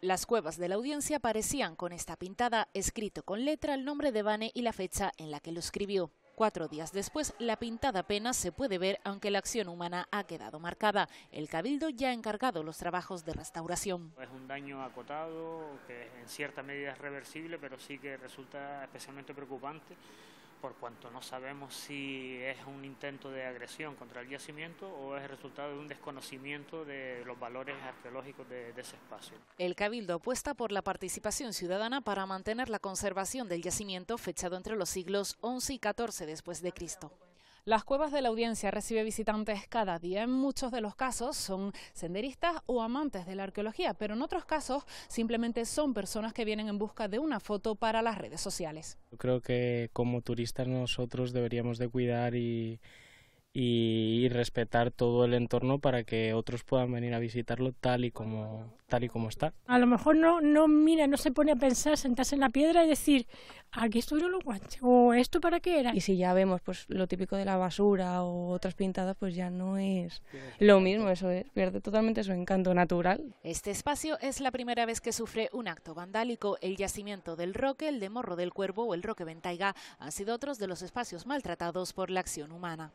Las cuevas de la audiencia parecían con esta pintada, escrito con letra el nombre de Vane y la fecha en la que lo escribió. Cuatro días después, la pintada apenas se puede ver, aunque la acción humana ha quedado marcada. El Cabildo ya ha encargado los trabajos de restauración. Es un daño acotado, que en cierta medida es reversible, pero sí que resulta especialmente preocupante por cuanto no sabemos si es un intento de agresión contra el yacimiento o es resultado de un desconocimiento de los valores arqueológicos de, ese espacio. El Cabildo apuesta por la participación ciudadana para mantener la conservación del yacimiento fechado entre los siglos XI y XIV después de Cristo. Las cuevas de la audiencia recibe visitantes cada día. En muchos de los casos son senderistas o amantes de la arqueología, pero en otros casos simplemente son personas que vienen en busca de una foto para las redes sociales. Yo creo que como turistas nosotros deberíamos de cuidar y, y y respetar todo el entorno para que otros puedan venir a visitarlo tal y como, tal y como está. A lo mejor no, no mira, no se pone a pensar, sentarse en la piedra y decir, aquí estuvieron los guanches, o esto para qué era. Y si ya vemos pues lo típico de la basura o otras pintadas, pues ya no es lo mismo, eso es, pierde totalmente su encanto natural. Este espacio es la primera vez que sufre un acto vandálico. El yacimiento del Roque, el de Morro del Cuervo o el Roque Ventaiga han sido otros de los espacios maltratados por la acción humana.